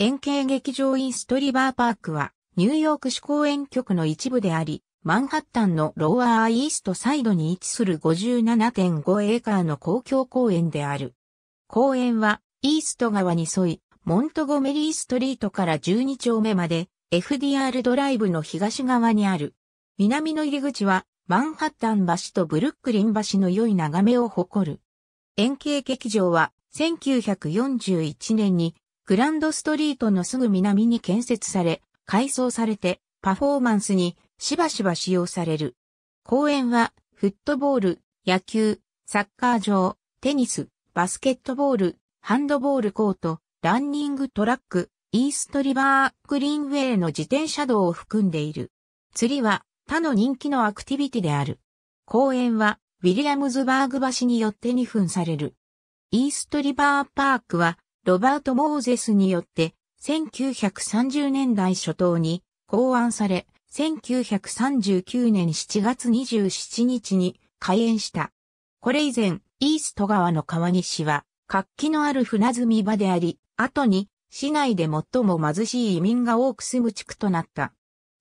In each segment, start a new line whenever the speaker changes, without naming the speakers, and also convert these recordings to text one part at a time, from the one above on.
円形劇場インストリバーパークは、ニューヨーク市公園局の一部であり、マンハッタンのローアーイーストサイドに位置する57.5エーカーの公共公園である。公園は、イースト川に沿い、モントゴメリーストリートから12丁目まで、FDR ドライブの東側にある。南の入り口は、マンハッタン橋とブルックリン橋の良い眺めを誇る。円形劇場は、1941年にグランドストリートのすぐ南に建設され、改装されてパフォーマンスにしばしば使用される。公園はフットボール、野球、サッカー場、テニス、バスケットボール、ハンドボールコート、ランニングトラック、イーストリバーグリーンウェイの自転車道を含んでいる。釣りは他の人気のアクティビティである。公園はウィリアムズバーグ橋によって2分される。イーストリバーパークはロバート・モーゼスによって、1930年代初頭に考案され、1939年7月27日に開園した。これ以前、イースト川の川岸は、活気のある船積み場であり、後に、市内で最も貧しい移民が多く住む地区となった。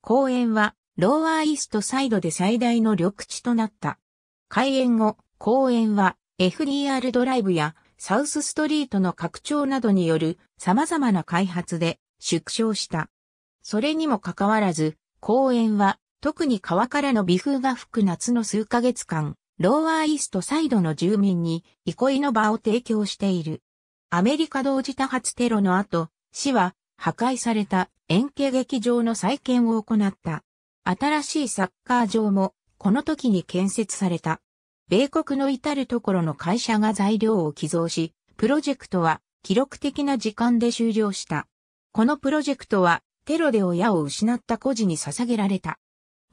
公園は、ローアーイーストサイドで最大の緑地となった。開園後、公園は FDR ドライブやサウスストリートの拡張などによる様々な開発で縮小した。それにもかかわらず、公園は特に川からの微風が吹く夏の数ヶ月間、ローアーイーストサイドの住民に憩いの場を提供している。アメリカ同時多発テロの後、市は破壊された円形劇場の再建を行った。新しいサッカー場もこの時に建設された。米国の至るところの会社が材料を寄贈し、プロジェクトは記録的な時間で終了した。このプロジェクトはテロで親を失った孤児に捧げられた。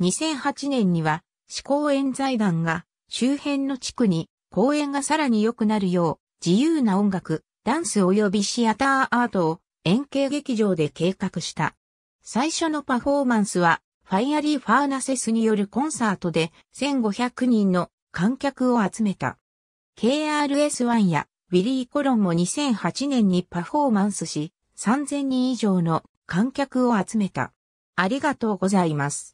2008年には、思考園財団が周辺の地区に公園がさらに良くなるよう自由な音楽、ダンス及びシアターアートを円形劇場で計画した。最初のパフォーマンスはファイアリー・ファーナセスによるコンサートで1500人の観客を集めた。KRS-1 やウィリー・コロンも2008年にパフォーマンスし、3000人以上の観客を集めた。ありがとうございます。